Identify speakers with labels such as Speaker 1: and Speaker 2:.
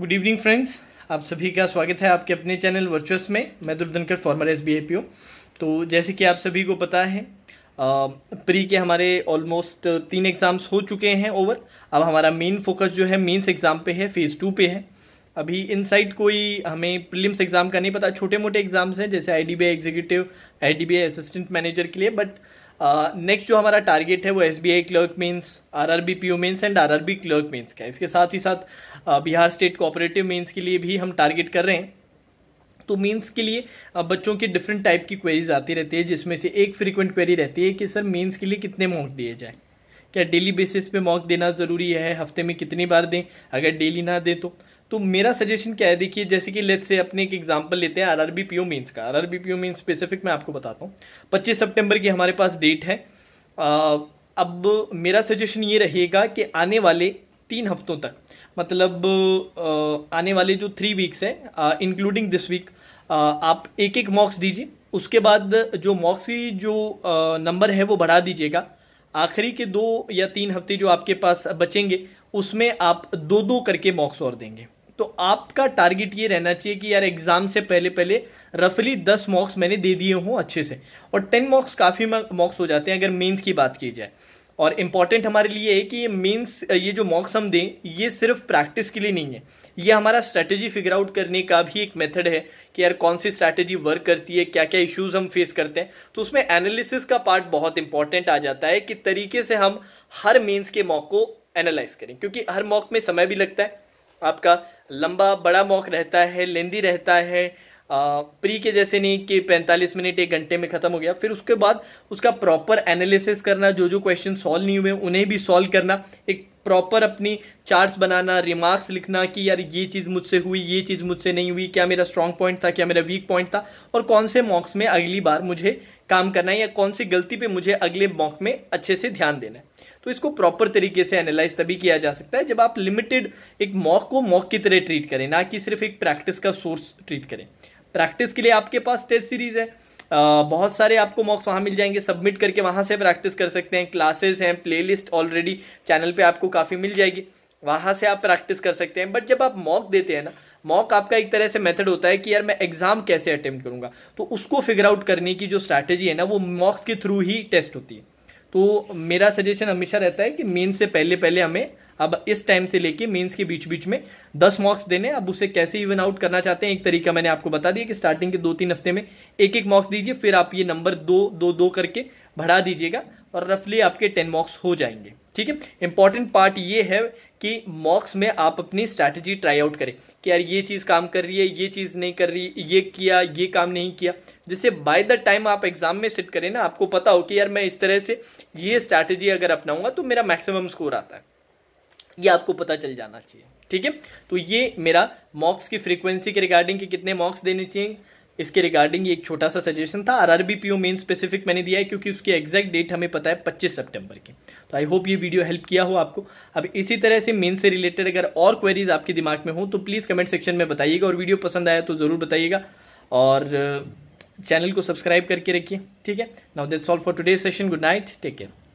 Speaker 1: good evening friends आप सभी का स्वागत है आपके अपने चैनल वर्चुअस में मैं दुर्धनकर फॉर्मर एस बी तो जैसे कि आप सभी को पता है प्री के हमारे ऑलमोस्ट तीन एग्ज़ाम्स हो चुके हैं ओवर अब हमारा मेन फोकस जो है मेंस एग्ज़ाम पे है फ़ेज़ टू पे है अभी इनसाइड कोई हमें प्रिलिम्स एग्ज़ाम का नहीं पता छोटे मोटे एग्ज़ाम्स हैं जैसे I D B executive I D B assistant manager के लिए बट नेक्स्ट uh, जो हमारा टारगेट है वो S B I clerk mains R R B P O mains and R R B clerk mains का इसके साथ ही साथ uh, Bihar state cooperative mains के लिए भी हम टारगेट कर रहे हैं तो मीन्स के लिए uh, बच्चों की डिफरेंट टाइप की क्वेरीज आती रहती है जिसमें से एक फ्रीक्वेंट क्वेरी रहती है कि सर मीन्स के लिए कितने मॉक दिए जाए क्या डेली बेसिस पे मॉक देना ज़रूरी है हफ्ते में कितनी बार दें अगर डेली ना दें तो तो मेरा सजेशन क्या है देखिए जैसे कि लेट्स से अपने एक एग्जांपल लेते हैं R R P O mains का R R P O mains specific मैं आपको बताता हूँ पच्चीस सितंबर की हमारे पास डेट है आ, अब मेरा सजेशन ये रहेगा कि आने वाले तीन हफ्तों तक मतलब आने वाले जो थ्री वीक्स हैं इंक्लूडिंग दिस वीक आप एक एक मॉक्स दीजिए उसके बाद जो मॉक्स की जो नंबर है वो बढ़ा दीजिएगा आखिरी के दो या तीन हफ्ते जो आपके पास बचेंगे उसमें आप दो दो करके मॉक्स और देंगे तो आपका टारगेट ये रहना चाहिए कि यार एग्ज़ाम से पहले पहले रफली दस मॉक्स मैंने दे दिए हों अच्छे से और टेन मॉक्स काफ़ी मॉक्स हो जाते हैं अगर मेंस की बात की जाए और इम्पॉर्टेंट हमारे लिए है कि ये मेंस ये जो मॉक्स हम दें ये सिर्फ प्रैक्टिस के लिए नहीं है ये हमारा स्ट्रैटेजी फिगर आउट करने का भी एक मेथड है कि यार कौन सी स्ट्रैटेजी वर्क करती है क्या क्या इश्यूज हम फेस करते हैं तो उसमें एनालिसिस का पार्ट बहुत इंपॉर्टेंट आ जाता है कि तरीके से हम हर मेंस के मॉक को एनालाइज करें क्योंकि हर मॉक में समय भी लगता है आपका लंबा बड़ा मॉक रहता है लेंदी रहता है प्री के जैसे नहीं कि 45 मिनट एक घंटे में ख़त्म हो गया फिर उसके बाद उसका प्रॉपर एनालिसिस करना जो जो क्वेश्चन सॉल्व नहीं हुए उन्हें भी सॉल्व करना एक प्रॉपर अपनी चार्ट्स बनाना रिमार्क्स लिखना कि यार ये चीज़ मुझसे हुई ये चीज़ मुझसे नहीं हुई क्या मेरा स्ट्रॉन्ग पॉइंट था क्या मेरा वीक पॉइंट था और कौन से मॉक्स में अगली बार मुझे काम करना है या कौन सी गलती पे मुझे अगले मॉक में अच्छे से ध्यान देना है तो इसको प्रॉपर तरीके से एनालाइज तभी किया जा सकता है जब आप लिमिटेड एक मॉक को मॉक की तरह ट्रीट करें ना कि सिर्फ एक प्रैक्टिस का सोर्स ट्रीट करें प्रैक्टिस के लिए आपके पास टेस्ट सीरीज है बहुत सारे आपको मॉक्स वहाँ मिल जाएंगे सबमिट करके वहाँ से प्रैक्टिस कर सकते हैं क्लासेस हैं प्लेलिस्ट ऑलरेडी चैनल पे आपको काफ़ी मिल जाएगी वहाँ से आप प्रैक्टिस कर सकते हैं बट जब आप मॉक देते हैं ना मॉक आपका एक तरह से मेथड होता है कि यार मैं एग्ज़ाम कैसे अटेम्प्ट करूँगा तो उसको फिगर आउट करने की जो स्ट्रैटेजी है ना वो मॉक्स के थ्रू ही टेस्ट होती है तो मेरा सजेशन हमेशा रहता है कि मेन से पहले पहले हमें अब इस टाइम से लेके मेंस के बीच बीच में दस मॉक्स देने अब उसे कैसे इवन आउट करना चाहते हैं एक तरीका मैंने आपको बता दिया कि स्टार्टिंग के दो तीन हफ्ते में एक एक मॉक्स दीजिए फिर आप ये नंबर दो दो दो करके बढ़ा दीजिएगा और रफली आपके टेन मॉक्स हो जाएंगे ठीक है इंपॉर्टेंट पार्ट ये है कि मॉक्स में आप अपनी स्ट्रैटेजी ट्राई आउट करें कि यार ये चीज़ काम कर रही है ये चीज़ नहीं कर रही ये किया ये काम नहीं किया जिससे बाय द टाइम आप एग्जाम में सिट करें ना आपको पता हो कि यार मैं इस तरह से ये स्ट्रैटेजी अगर अपनाऊंगा तो मेरा मैक्सिमम स्कोर आता है ये आपको पता चल जाना चाहिए ठीक है तो ये मेरा मॉक्स की फ्रीक्वेंसी के रिगार्डिंग कि कितने मॉक्स देने चाहिए इसके रिगार्डिंग ये एक छोटा सा सजेशन था R R B P O mains specific मैंने दिया है क्योंकि उसकी एग्जैक्ट डेट हमें पता है 25 सितंबर की तो आई होप ये वीडियो हेल्प किया हो आपको अब इसी तरह से मेन से रिलेटेड अगर और क्वेरीज आपके दिमाग में हो तो प्लीज़ कमेंट सेक्शन में बताइएगा और वीडियो पसंद आया तो ज़रूर बताइएगा और चैनल uh, को सब्सक्राइब करके रखिए ठीक है now that's all for today session good night take care